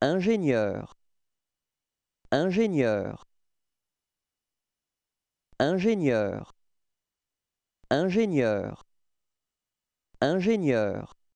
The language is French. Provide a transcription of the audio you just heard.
ingénieur ingénieur ingénieur ingénieur ingénieur